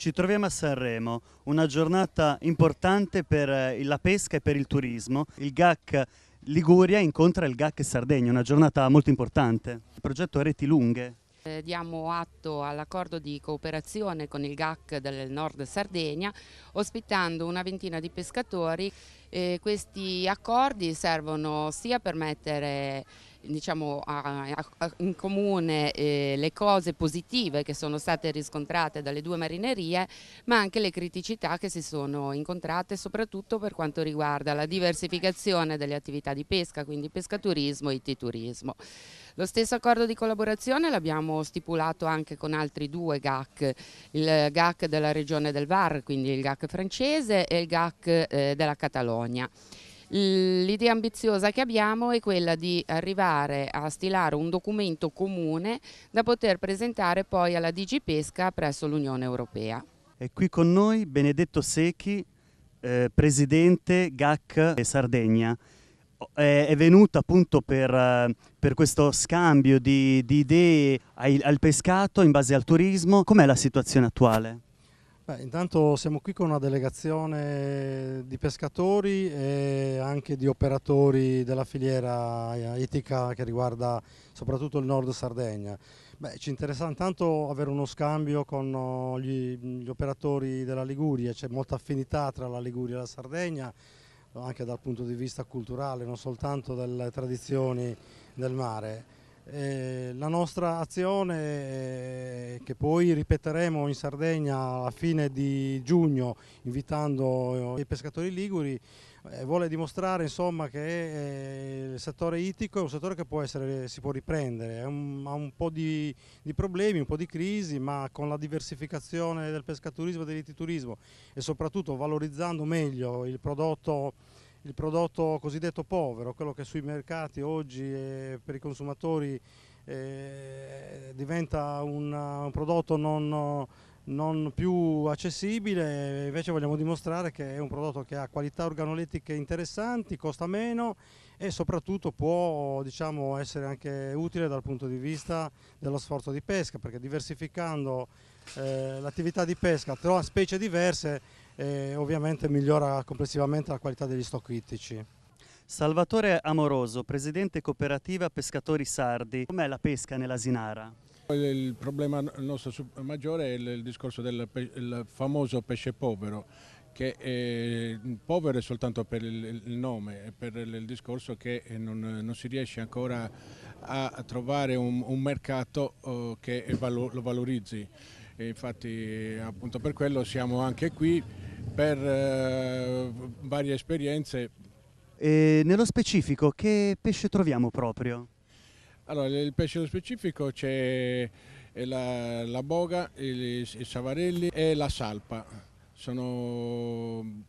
Ci troviamo a Sanremo, una giornata importante per eh, la pesca e per il turismo. Il GAC Liguria incontra il GAC Sardegna, una giornata molto importante. Il progetto Reti Lunghe. Eh, diamo atto all'accordo di cooperazione con il GAC del Nord Sardegna, ospitando una ventina di pescatori. Eh, questi accordi servono sia per mettere diciamo, a, a, in comune eh, le cose positive che sono state riscontrate dalle due marinerie, ma anche le criticità che si sono incontrate soprattutto per quanto riguarda la diversificazione delle attività di pesca, quindi pescaturismo e ittiturismo. Lo stesso accordo di collaborazione l'abbiamo stipulato anche con altri due GAC, il GAC della regione del Var, quindi il GAC francese e il GAC eh, della Catalogna. L'idea ambiziosa che abbiamo è quella di arrivare a stilare un documento comune da poter presentare poi alla Digipesca presso l'Unione Europea. E qui con noi Benedetto Secchi, eh, presidente GAC Sardegna. È, venuto appunto per, eh, per questo scambio di, di idee ai, al pescato in base al turismo. Com'è la situazione attuale? Beh, intanto siamo qui con una delegazione di pescatori e anche di operatori della filiera etica che riguarda soprattutto il nord Sardegna. Beh, ci interessa intanto avere uno scambio con uh, gli, gli operatori della Liguria, c'è molta affinità tra la Liguria e la Sardegna, anche dal punto di vista culturale, non soltanto delle tradizioni del mare. Eh, la nostra azione eh, che poi ripeteremo in Sardegna alla fine di giugno invitando eh, i pescatori liguri eh, vuole dimostrare insomma, che eh, il settore ittico è un settore che può essere, si può riprendere, un, ha un po' di, di, problemi, un po' di crisi, ma con la diversificazione del pescaturismo e dell'ittiturismo e soprattutto valorizzando meglio il prodotto il prodotto cosiddetto povero, quello che sui mercati oggi per i consumatori eh, diventa un, un prodotto non, non, più accessibile, invece vogliamo dimostrare che è un prodotto che ha qualità organolettiche interessanti, costa meno e soprattutto può diciamo, essere anche utile dal punto di vista dello sforzo di pesca, perché diversificando eh, l'attività di pesca tra specie diverse e ovviamente migliora complessivamente la qualità degli stock ittici. Salvatore Amoroso, presidente cooperativa Pescatori Sardi, com'è la pesca nell'Asinara? Il problema nostro maggiore è il discorso del pe famoso pesce povero, che eh, è povero soltanto per il nome e per il discorso che eh, non, non, si riesce ancora a trovare un, un mercato oh, che lo valorizzi e infatti appunto per quello siamo anche qui per eh, varie esperienze. E nello specifico che pesce troviamo proprio? Allora, il pesce nello specifico c'è la, la, boga, i, i savarelli e la salpa. Sono,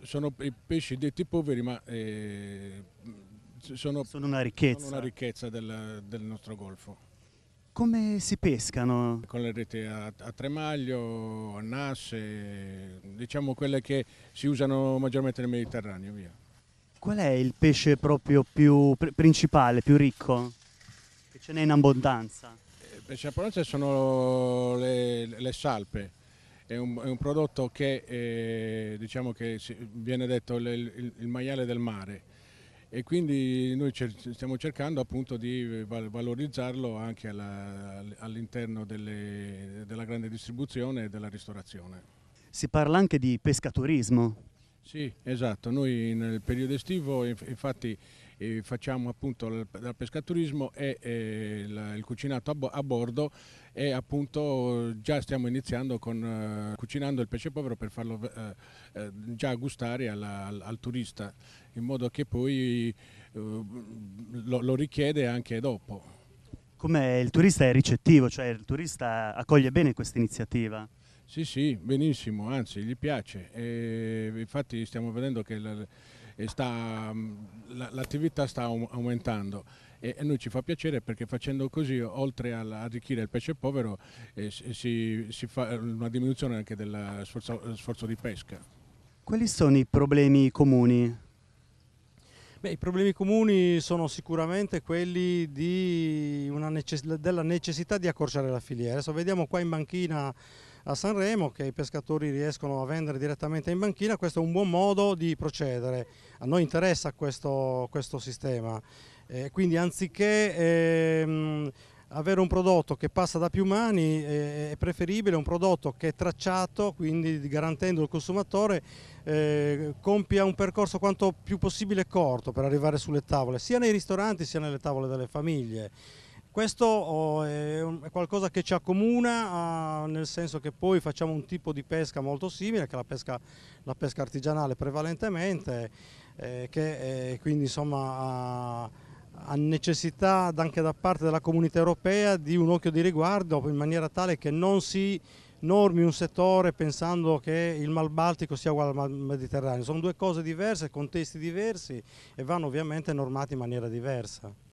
sono i pesci detti poveri ma eh, sono, sono, una ricchezza, sono una ricchezza del, del nostro golfo. Come si pescano? Con le reti a, a tremaglio, a nasse, diciamo quelle che si usano maggiormente nel Mediterraneo. Via. Qual è il pesce proprio più pr principale, più ricco? Che ce n'è in abbondanza? Il eh, pesce in abbondanza sono le, le salpe. È un, è un, prodotto che, eh, diciamo che viene detto il, il, il maiale del mare e quindi noi stiamo cercando appunto di eh, valorizzarlo anche all'interno della grande distribuzione e della ristorazione. Si parla anche di pescaturismo. Sì, esatto, noi nel periodo estivo infatti eh, facciamo appunto dal pescaturismo e eh, il cucinato a, bo a, bordo e appunto già stiamo iniziando con eh, cucinando il pesce povero per farlo eh, eh, già gustare alla, al, al, turista in modo che poi eh, lo, lo richiede anche dopo. Come il turista è ricettivo, cioè il turista accoglie bene questa iniziativa? Sì, sì, benissimo, anzi gli piace. E infatti stiamo vedendo che sta l'attività sta aumentando e a noi ci fa piacere perché facendo così, oltre ad arricchire il pesce povero, eh, si, si, fa eh, una diminuzione anche dello sforzo, sforzo di pesca. Quali sono i problemi comuni Beh, I problemi comuni sono sicuramente quelli necess della necessità di accorciare la filiera. Adesso vediamo qua in banchina a Sanremo che i pescatori riescono a vendere direttamente in banchina, questo è un buon modo di procedere, a noi interessa questo, questo sistema, eh, quindi anziché ehm, avere un prodotto che passa da più mani eh, è preferibile un prodotto che è tracciato, quindi garantendo al consumatore eh, compia un percorso quanto più possibile corto per arrivare sulle tavole, sia nei ristoranti sia nelle tavole delle famiglie. Questo oh, è, qualcosa che ci accomuna ah, nel senso che poi facciamo un tipo di pesca molto simile che è la pesca, la pesca artigianale prevalentemente eh, che eh, quindi insomma ha, necessità anche da parte della comunità europea di un occhio di riguardo in maniera tale che non si normi un settore pensando che il mal Baltico sia uguale al Mediterraneo, sono due cose diverse, contesti diversi e vanno ovviamente normati in maniera diversa.